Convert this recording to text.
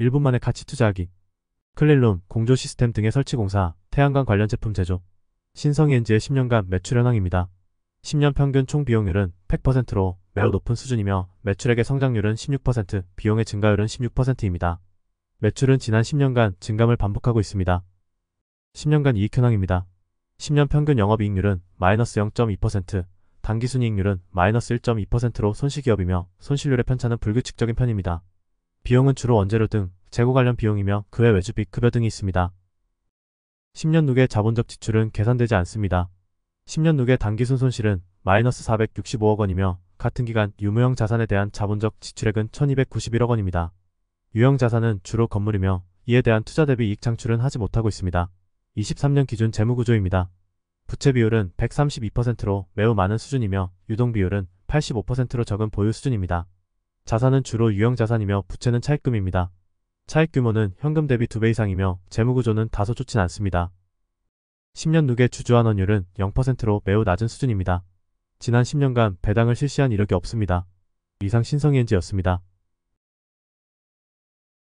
1분 만에 가치 투자하기, 클린룸, 공조 시스템 등의 설치 공사, 태양광 관련 제품 제조, 신성 엔지의 10년간 매출 현황입니다. 10년 평균 총 비용률은 100%로 매우 높은 수준이며 매출액의 성장률은 16%, 비용의 증가율은 16%입니다. 매출은 지난 10년간 증감을 반복하고 있습니다. 10년간 이익 현황입니다. 10년 평균 영업이익률은 마이너스 0.2%, 단기순이익률은 마이너스 1.2%로 손실기업이며 손실률의 편차는 불규칙적인 편입니다. 비용은 주로 원재료 등 재고 관련 비용이며 그 외 외주비 급여 등이 있습니다. 10년 누계 자본적 지출은 계산되지 않습니다. 10년 누계 단기순 손실은 마이너스 465억 원이며 같은 기간 유무형 자산에 대한 자본적 지출액은 1291억 원입니다. 유형 자산은 주로 건물이며 이에 대한 투자 대비 이익 창출은 하지 못하고 있습니다. 23년 기준 재무 구조입니다. 부채 비율은 132%로 매우 많은 수준이며 유동 비율은 85%로 적은 보유 수준입니다. 자산은 주로 유형자산이며 부채는 차입금입니다. 차입 규모는 현금 대비 2배 이상이며 재무구조는 다소 좋진 않습니다. 10년 누계 주주환원율은 0%로 매우 낮은 수준입니다. 지난 10년간 배당을 실시한 이력이 없습니다. 이상 신성이엔지였습니다.